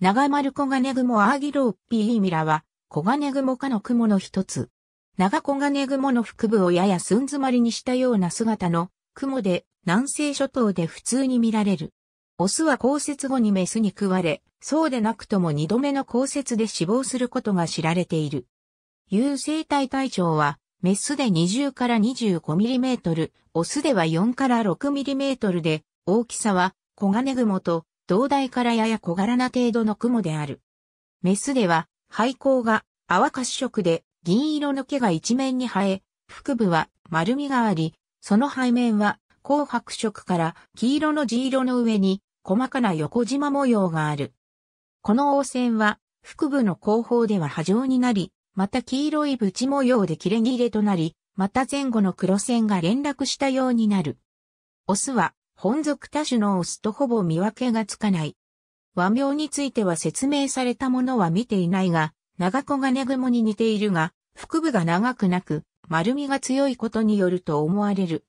長丸小金雲アーギローピーミラは、小金雲科の雲の一つ。長小金雲の腹部をやや寸詰まりにしたような姿の雲で、南西諸島で普通に見られる。オスは降雪後にメスに食われ、そうでなくとも二度目の降雪で死亡することが知られている。有生体体長は、メスで20から25ミリメートル、オスでは4から6ミリメートルで、大きさは、小金雲と胴体からやや小柄な程度の雲である。メスでは、肺甲が淡褐色で銀色の毛が一面に生え、腹部は丸みがあり、その背面は紅白色から黄色の地色の上に細かな横縞模様がある。この王線は腹部の後方では波状になり、また黄色い縁模様で切れ切れとなり、また前後の黒線が連絡したようになる。オスは本属多種のオスとほぼ見分けがつかない。和名については説明されたものは見ていないが、長子がグ雲に似ているが、腹部が長くなく、丸みが強いことによると思われる。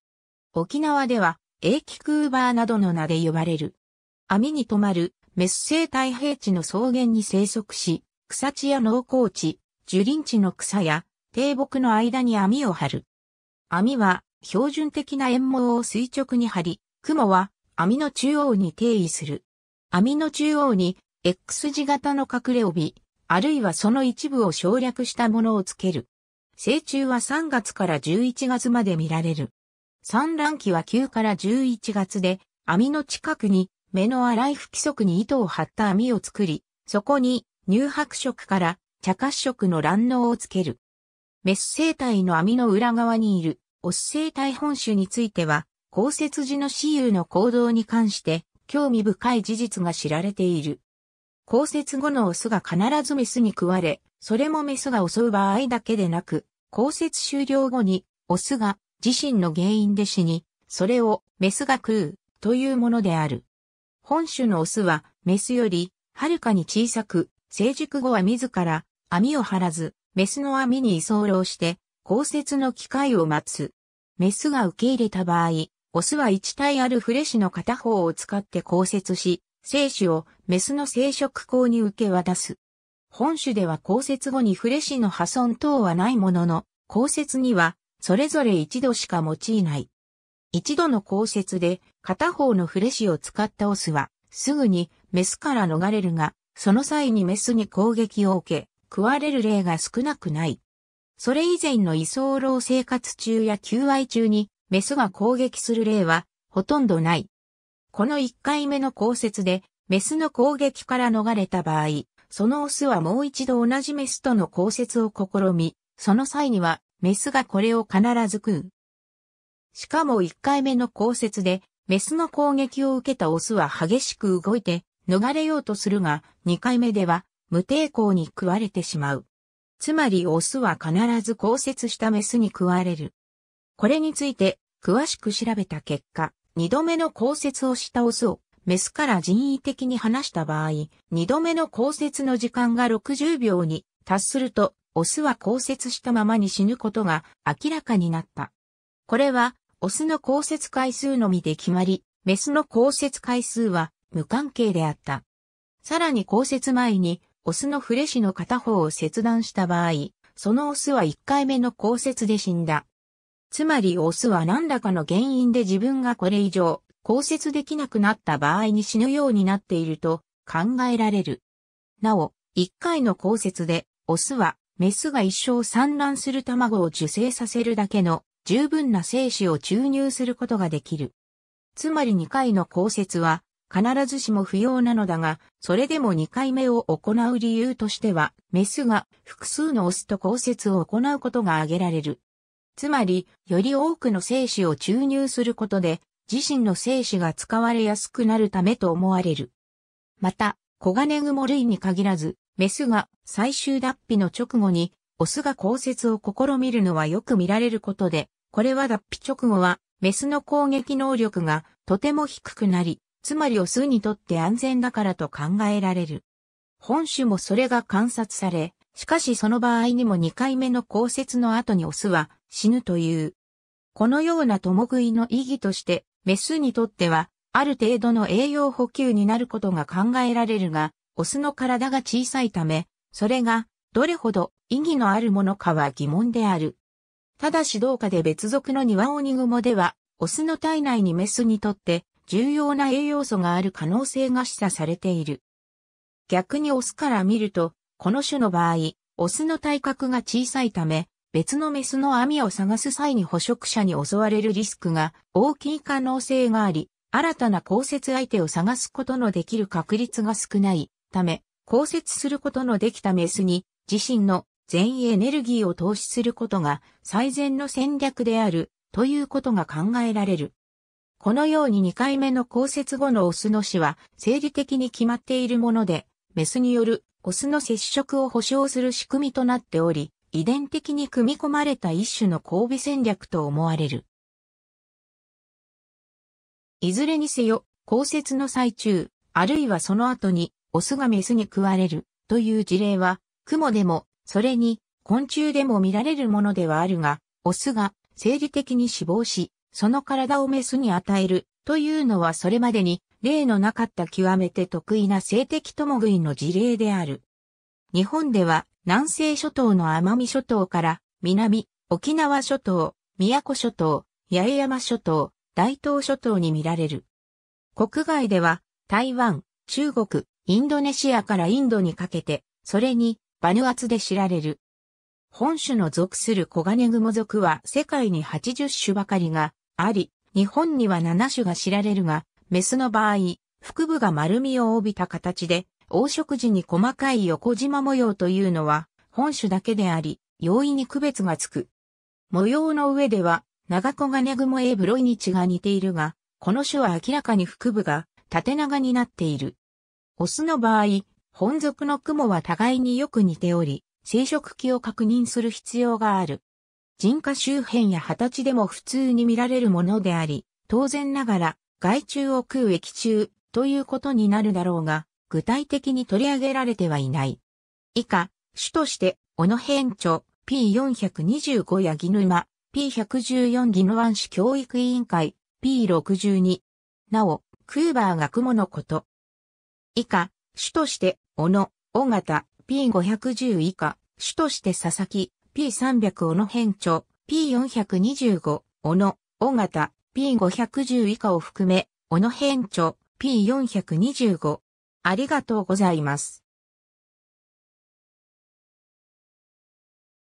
沖縄では、エイキクーバーなどの名で呼ばれる。網に止まる、メス生態平地の草原に生息し、草地や農耕地、樹林地の草や低木の間に網を張る。網は標準的な縁網を垂直に張り、雲は網の中央に定位する。網の中央に X 字型の隠れ帯、あるいはその一部を省略したものをつける。成虫は3月から11月まで見られる。産卵期は9から11月で、網の近くに目の粗い不規則に糸を張った網を作り、そこに乳白色から茶褐色の卵嚢をつける。メス生体の網の裏側にいるオス生体本種については、公設時の私有の行動に関して興味深い事実が知られている。公設後のオスが必ずメスに食われ、それもメスが襲う場合だけでなく、公設終了後にオスが自身の原因で死に、それをメスが食うというものである。本種のオスはメスよりはるかに小さく、成熟後は自ら網を張らず、メスの網に居候して、降雪の機会を待つ。メスが受け入れた場合、オスは1体あるフレシの片方を使って降雪し、精子をメスの生殖口に受け渡す。本種では降雪後にフレシの破損等はないものの、降雪にはそれぞれ一度しか用いない。一度の降雪で片方のフレシを使ったオスはすぐにメスから逃れるが、その際にメスに攻撃を受け、食われる例が少なくない。それ以前の居候生活中や求愛中にメスが攻撃する例はほとんどない。この1回目の降雪で、メスの攻撃から逃れた場合、そのオスはもう一度同じメスとの降雪を試み、その際には、メスがこれを必ず食う。しかも1回目の降雪で、メスの攻撃を受けたオスは激しく動いて、逃れようとするが、2回目では、無抵抗に食われてしまう。つまりオスは必ず降雪したメスに食われる。これについて、詳しく調べた結果、二度目の降雪をしたオスを、メスから人為的に離した場合、二度目の降雪の時間が60秒に達すると、オスは降雪したままに死ぬことが明らかになった。これは、オスの降雪回数のみで決まり、メスの降雪回数は無関係であった。さらに降雪前に、オスのフレシの片方を切断した場合、そのオスは1回目の降雪で死んだ。つまりオスは何らかの原因で自分がこれ以上、降雪できなくなった場合に死ぬようになっていると考えられる。なお、一回の降雪で、オスは、メスが一生産卵する卵を受精させるだけの十分な精子を注入することができる。つまり二回の降雪は必ずしも不要なのだが、それでも二回目を行う理由としては、メスが複数のオスと降雪を行うことが挙げられる。つまり、より多くの精子を注入することで、自身の精子が使われやすくなるためと思われる。また、コガネグモ類に限らず、メスが最終脱皮の直後に、オスが降雪を試みるのはよく見られることで、これは脱皮直後は、メスの攻撃能力がとても低くなり、つまりオスにとって安全だからと考えられる。本種もそれが観察され、しかしその場合にも2回目の降雪の後にオスは死ぬという。このような共食いの意義として、メスにとっては、ある程度の栄養補給になることが考えられるが、オスの体が小さいため、それが、どれほど意義のあるものかは疑問である。ただしどうかで別属のニワオニグモでは、オスの体内にメスにとって重要な栄養素がある可能性が示唆されている。逆にオスから見ると、この種の場合、オスの体格が小さいため、別のメスの網を探す際に捕食者に襲われるリスクが大きい可能性があり、新たな交接相手を探すことのできる確率が少ないため、交接することのできたメスに自身の全エネルギーを投資することが最善の戦略であるということが考えられる。このように2回目の降雪後のオスの死は生理的に決まっているもので、メスによるオスの接触を保障する仕組みとなっており、遺伝的に組み込まれた一種の交尾戦略と思われる。いずれにせよ、降雪の最中、あるいはその後に、オスがメスに食われるという事例は、モでも、それに、昆虫でも見られるものではあるが、オスが生理的に死亡し、その体をメスに与えるというのはそれまでに例のなかった極めて得意な性的共食いの事例である。日本では南西諸島の奄美諸島から南、沖縄諸島、宮古諸島、八重山諸島、大東諸島に見られる。国外では台湾、中国、インドネシアからインドにかけて、それにバヌアツで知られる。本種の属するコガネグモ属は世界に80種ばかりがあり、日本には7種が知られるが、メスの場合、腹部が丸みを帯びた形で、黄色時に細かい横縞模様というのは、本種だけであり、容易に区別がつく。模様の上では、長子金雲エブロイニチが似ているが、この種は明らかに腹部が縦長になっている。オスの場合、本属の雲は互いによく似ており、生殖器を確認する必要がある。人家周辺や二十歳でも普通に見られるものであり、当然ながら害虫を食う液中ということになるだろうが、具体的に取り上げられてはいない。以下、主として、小野辺町 P425 やギヌマ、P114 ギヌワン市教育委員会 P62。なお、クーバーが雲のこと。以下、主として、小野、尾形 P510 以下、主として佐々木 P300 小野辺町 P425、小野、尾形 P510 以下を含め、小野編著 P425。ありがとうございます。